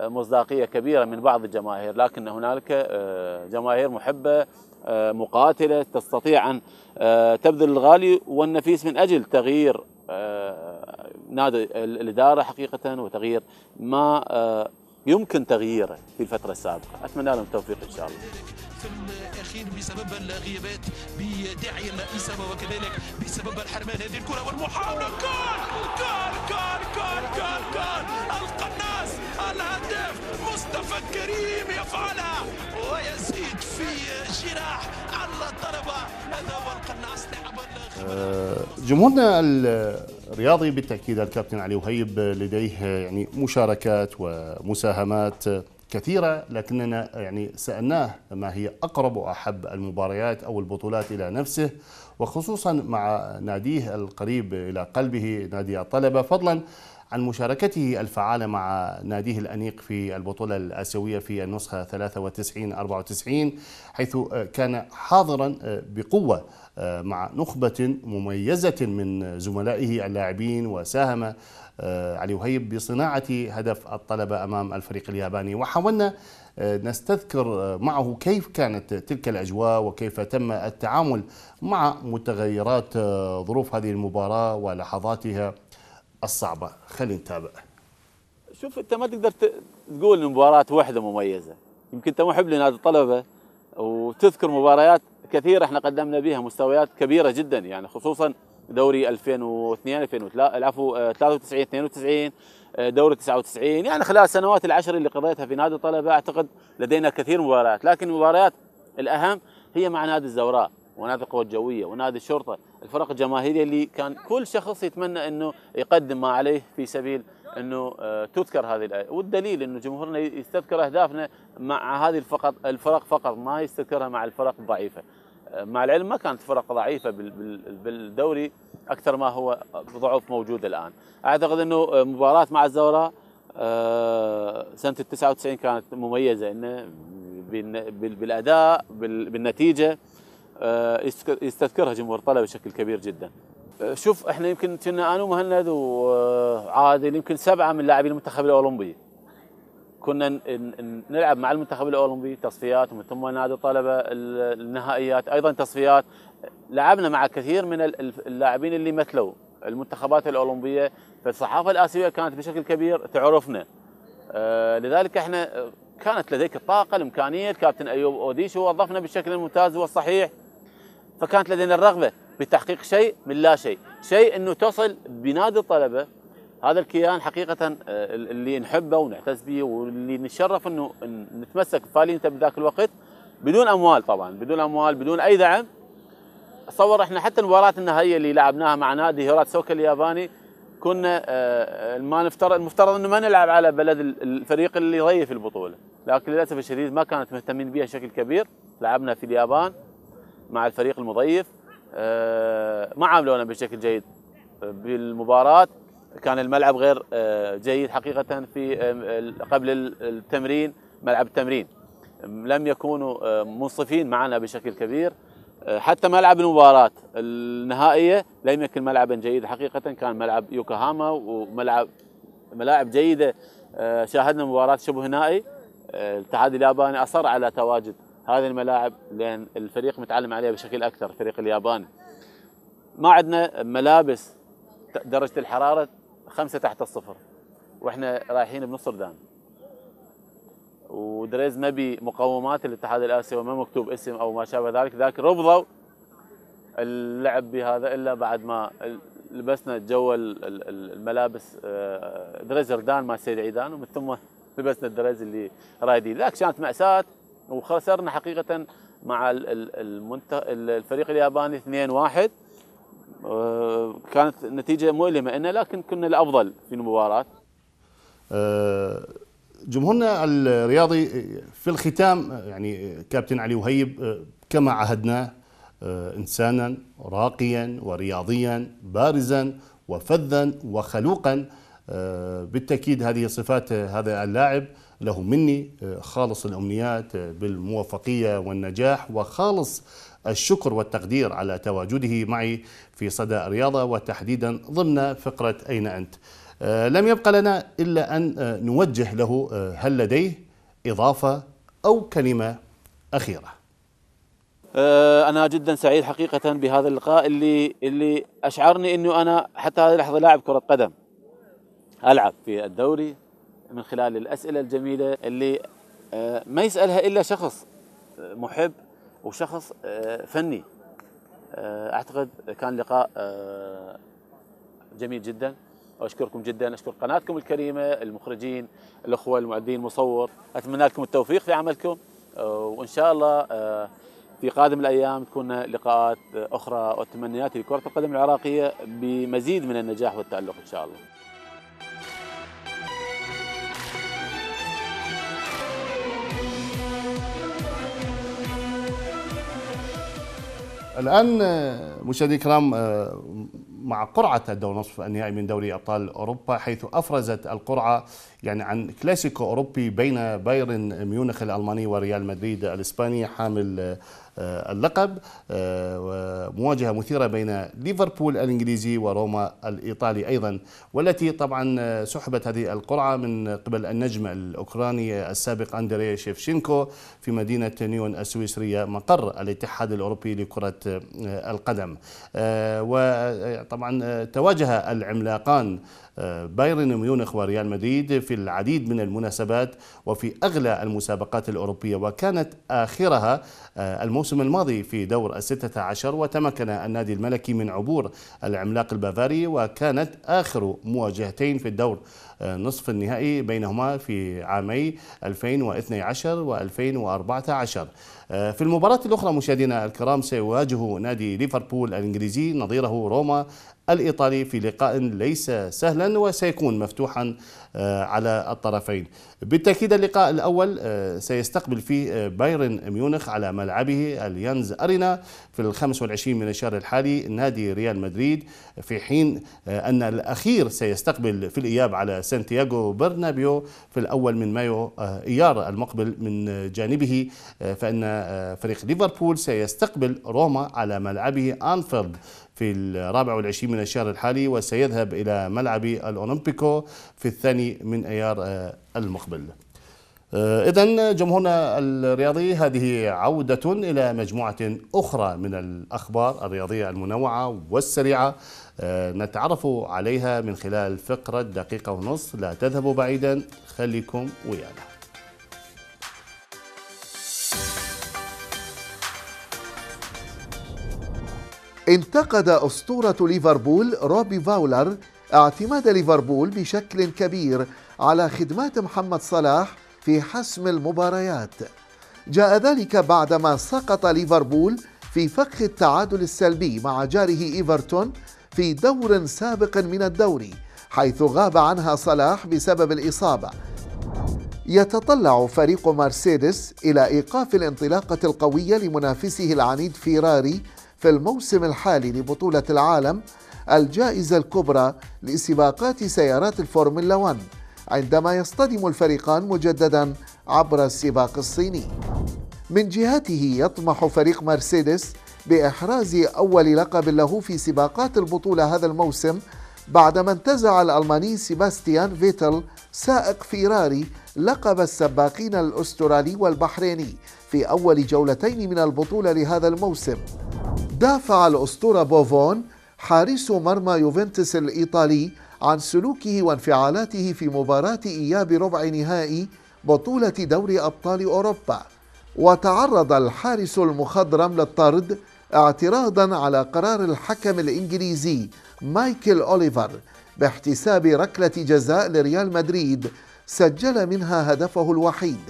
مصداقيه كبيره من بعض الجماهير لكن هنالك آه، جماهير محبه آه، مقاتله تستطيع ان آه، تبذل الغالي والنفيس من اجل تغيير نادي الاداره حقيقه وتغيير ما يمكن تغييره في الفترة السابقة أتمنى لهم التوفيق إن شاء الله الاخير بسبب الغيابات بداعي الاصابه وكذلك بسبب الحرمان هذه الكره والمحاوله كار كار كار كار كار كار القناص الهدف مصطفى الكريم يفعلها ويزيد في جراح آه، جمهورنا الرياضي بالتاكيد الكابتن علي وهيب لديه يعني مشاركات ومساهمات كثيرة لكننا يعني سألناه ما هي أقرب وأحب المباريات أو البطولات إلى نفسه وخصوصا مع ناديه القريب إلى قلبه نادي الطلبة فضلا عن مشاركته الفعالة مع ناديه الأنيق في البطولة الآسيوية في النسخة 93-94 حيث كان حاضرا بقوة مع نخبة مميزة من زملائه اللاعبين وساهم علي وهيب بصناعة هدف الطلبة أمام الفريق الياباني وحاولنا آه، نستذكر آه، معه كيف كانت تلك الاجواء وكيف تم التعامل مع متغيرات آه، ظروف هذه المباراه ولحظاتها الصعبه خلينا نتابع شوف انت ما تقدر تقول مباراه واحده مميزه يمكن انت محب لنادي الطلبه وتذكر مباريات كثيره احنا قدمنا بها مستويات كبيره جدا يعني خصوصا دوري 2002 2003 عفوا 93 92 دوري 99 يعني خلال السنوات العشر اللي قضيتها في نادي الطلبة أعتقد لدينا كثير مباريات لكن المباريات الأهم هي مع نادي الزوراء ونادي القوى الجوية ونادي الشرطة الفرق الجماهيرية اللي كان كل شخص يتمنى أنه يقدم ما عليه في سبيل أنه آه، تذكر هذه الآية والدليل أنه جمهورنا يستذكر أهدافنا مع هذه الفرق فقط ما يستذكرها مع الفرق الضعيفة مع العلم ما كانت فرق ضعيفه بالدوري اكثر ما هو ضعف موجود الان اعتقد انه مباراه مع الزوراء آه، سنه 99 كانت مميزه انه بالاداء بالنتيجه آه، يستذكرها جمهور طلبه بشكل كبير جدا آه، شوف احنا يمكن كنا انا ومهند وعادل يمكن سبعه من لاعبي المنتخب الاولمبي كنا نلعب مع المنتخب الاولمبي تصفيات ومن ثم نادي الطلبه النهائيات ايضا تصفيات لعبنا مع كثير من اللاعبين اللي مثلوا المنتخبات الاولمبيه فالصحافه الاسيويه كانت بشكل كبير تعرفنا آه، لذلك احنا آه، كانت لديك الطاقه الامكانيه الكابتن ايوب اوديش وظفنا بالشكل الممتاز والصحيح فكانت لدينا الرغبه بتحقيق شيء من لا شيء شيء انه تصل بنادي الطلبه هذا الكيان حقيقه آه، اللي نحبه ونعتز به واللي نتشرف انه نتمسك بفعاليته بذاك الوقت بدون اموال طبعا بدون اموال بدون اي دعم اتصور احنا حتى المباراه النهائيه اللي لعبناها مع نادي هيرات سوكا الياباني كنا آه، ما نفترض المفترض انه ما نلعب على بلد الفريق اللي يضيف البطوله لكن للاسف الشديد ما كانت مهتمين بها بشكل كبير لعبنا في اليابان مع الفريق المضيف آه، ما عاملونا بشكل جيد بالمباراه كان الملعب غير آه، جيد حقيقه في آه، قبل التمرين ملعب التمرين لم يكونوا آه، منصفين معنا بشكل كبير حتى ملعب المباراة النهائية لم يكن ملعبا جيدا حقيقة كان ملعب يوكوهاما وملعب ملاعب جيدة شاهدنا مباراة شبه نائي الاتحاد الياباني أصر على تواجد هذه الملاعب لأن الفريق متعلم عليها بشكل أكثر الفريق الياباني ما عندنا ملابس درجة الحرارة خمسة تحت الصفر واحنا رايحين بنص ردان ودريز نبي مقومات الاتحاد الاسيوي ما مكتوب اسم او ما شابه ذلك ذاك رفضوا اللعب بهذا الا بعد ما لبسنا جو الملابس آه، دريز ردان مع السيد عيدان ومن ثم لبسنا الدريز اللي رايدين ذاك كانت ماساه وخسرنا حقيقه مع الفريق الياباني 2-1 آه، كانت نتيجه مؤلمه لنا لكن كنا الافضل في المباراه آه، جمهورنا الرياضي في الختام يعني كابتن علي وهيب آه، كما عهدناه انسانا راقيا ورياضيا بارزا وفذا وخلوقا بالتاكيد هذه صفات هذا اللاعب له مني خالص الامنيات بالموفقيه والنجاح وخالص الشكر والتقدير على تواجده معي في صدى الرياضة وتحديدا ضمن فقرة أين أنت آه، لم يبقى لنا إلا أن آه، نوجه له آه، هل لديه إضافة أو كلمة أخيرة أنا جدا سعيد حقيقة بهذا اللقاء اللي اللي أشعرني إنه أنا حتى هذه اللحظة لاعب كرة قدم ألعب في الدوري من خلال الأسئلة الجميلة اللي ما يسألها إلا شخص محب وشخص آه، فني آه، اعتقد كان لقاء آه، جميل جدا واشكركم جدا اشكر قناتكم الكريمه المخرجين الاخوه المعدين المصور اتمنى لكم التوفيق في عملكم وان شاء الله في قادم الايام تكون لقاءات اخرى وتمنياتي لكره القدم العراقيه بمزيد من النجاح والتالق ان شاء الله الآن آه، مشاهدي الكرام آه، مع قرعة الدور نصف النهائي من دوري أبطال أوروبا حيث أفرزت القرعة يعني عن كلاسيكو أوروبي بين بايرن ميونخ الألماني وريال مدريد الإسباني حامل آه، آه، اللقب آه، ومواجهة مثيرة بين ليفربول الإنجليزي وروما الإيطالي أيضا والتي طبعا سحبت هذه القرعة من قبل النجم الأوكراني السابق أندري شيفشينكو في مدينة نيون السويسرية مقر الاتحاد الأوروبي لكرة آه، القدم وطبعا تواجه العملاقان بايرن ميونخ وريال مدريد في العديد من المناسبات وفي أغلى المسابقات الأوروبية وكانت آخرها آه، الموسم الماضي في دور الستة عشر وتمكن النادي الملكي من عبور العملاق البافاري وكانت آخر مواجهتين في الدور آه، نصف النهائي بينهما في عامي 2012 و 2014 آه، في المباراة الأخرى مشاهدينا الكرام سيواجه نادي ليفربول الإنجليزي نظيره روما الإيطالي في لقاء ليس سهلا وسيكون مفتوحا آه، على الطرفين بالتأكيد اللقاء الأول آه، سيستقبل فيه آه، بايرن ميونخ على ملعبه اليانز أرينا في ال والعشرين من الشهر الحالي نادي ريال مدريد في حين أن الأخير سيستقبل في الإياب على سانتياغو برنابيو في الأول من مايو إيار المقبل من جانبه فإن فريق ليفربول سيستقبل روما على ملعبه أنفيلد في الرابع والعشرين من الشهر الحالي وسيذهب إلى ملعب الأولمبيكو في الثاني من أيار آه، المقبل آه، إذا جمهورنا الرياضي هذه عودة إلى مجموعة أخرى من الأخبار الرياضية المنوعة والسريعة آه، نتعرف عليها من خلال فقرة دقيقة ونص لا تذهبوا بعيدا خليكم ويانا انتقد أسطورة ليفربول روبي فاولر اعتماد ليفربول بشكل كبير على خدمات محمد صلاح في حسم المباريات جاء ذلك بعدما سقط ليفربول في فخ التعادل السلبي مع جاره إيفرتون في دور سابق من الدوري حيث غاب عنها صلاح بسبب الإصابة يتطلع فريق مرسيدس إلى إيقاف الانطلاقة القوية لمنافسه العنيد فيراري في الموسم الحالي لبطولة العالم الجائزة الكبرى لسباقات سيارات الفورمولا 1 عندما يصطدم الفريقان مجددا عبر السباق الصيني من جهته يطمح فريق مرسيدس بإحراز أول لقب له في سباقات البطولة هذا الموسم بعدما انتزع الألماني سيباستيان فيتل سائق فيراري لقب السباقين الأسترالي والبحريني في أول جولتين من البطولة لهذا الموسم دافع الأسطورة بوفون حارس مرمى يوفنتوس الإيطالي عن سلوكه وانفعالاته في مباراة إياب ربع نهائي بطولة دوري أبطال أوروبا وتعرض الحارس المخضرم للطرد اعتراضا على قرار الحكم الإنجليزي مايكل أوليفر باحتساب ركلة جزاء لريال مدريد سجل منها هدفه الوحيد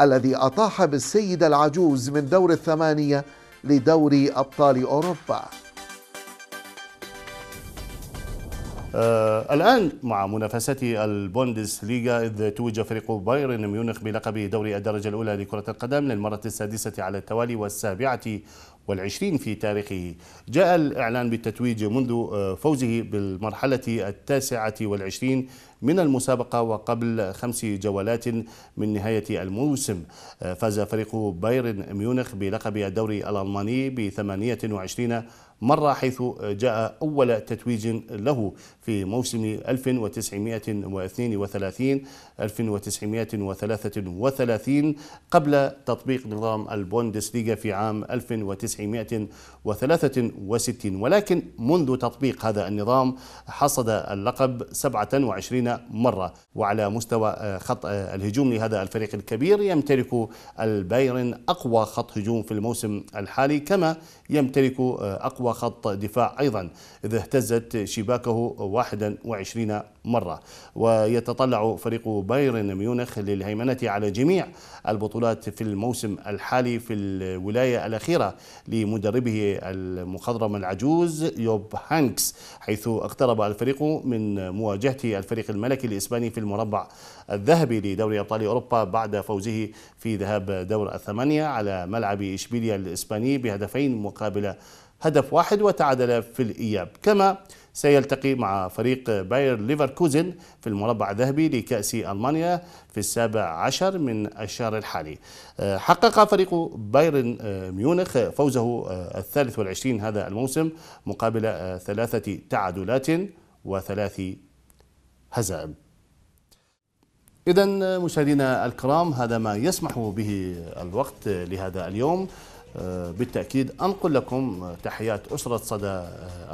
الذي أطاح بالسيد العجوز من دور الثمانية لدوري أبطال أوروبا آه الآن مع منافسة البوندس ليغا إذ توج فريق بايرن ميونخ بلقب دوري الدرجة الأولى لكرة القدم للمرة السادسة على التوالي والسابعة والعشرين في تاريخه جاء الإعلان بالتتويج منذ آه، فوزه بالمرحلة التاسعة والعشرين من المسابقة وقبل خمس جولات من نهاية الموسم آه، فاز فريق بايرن ميونخ بلقب الدوري الألماني ب 28 مرة حيث جاء أول تتويج له في موسم 1932 1933 قبل تطبيق نظام البوندسليغا في عام 1963 ولكن منذ تطبيق هذا النظام حصد اللقب 27 مرة وعلى مستوى آه، خط آه، الهجوم لهذا الفريق الكبير يمتلك البايرن أقوى خط هجوم في الموسم الحالي كما يمتلك آه، أقوى خط دفاع أيضا اذا اهتزت شباكه 21 مرة ويتطلع فريق بايرن ميونخ للهيمنة على جميع البطولات في الموسم الحالي في الولاية الأخيرة لمدربه المخضرم العجوز يوب هانكس حيث اقترب الفريق من مواجهة الفريق الملكي الإسباني في المربع الذهبي لدوري أبطال أوروبا بعد فوزه في ذهاب دور الثمانية على ملعب إشبيليا الإسباني بهدفين مقابل هدف واحد وتعادل في الإياب كما سيلتقي مع فريق باير ليفركوزن في المربع الذهبي لكأس ألمانيا في السابع عشر من الشهر الحالي آه، حقق فريق بايرن آه، ميونخ فوزه آه، الثالث والعشرين هذا الموسم مقابل ثلاثة تعادلات وثلاث هزائم إذا مشاهدينا الكرام هذا ما يسمح به الوقت لهذا اليوم بالتأكيد أنقل لكم تحيات أسرة صدى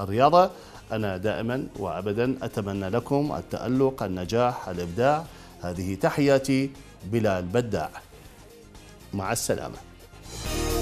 الرياضة أنا دائما وأبدا أتمنى لكم التألق النجاح الإبداع هذه تحياتي بلال بداع مع السلامه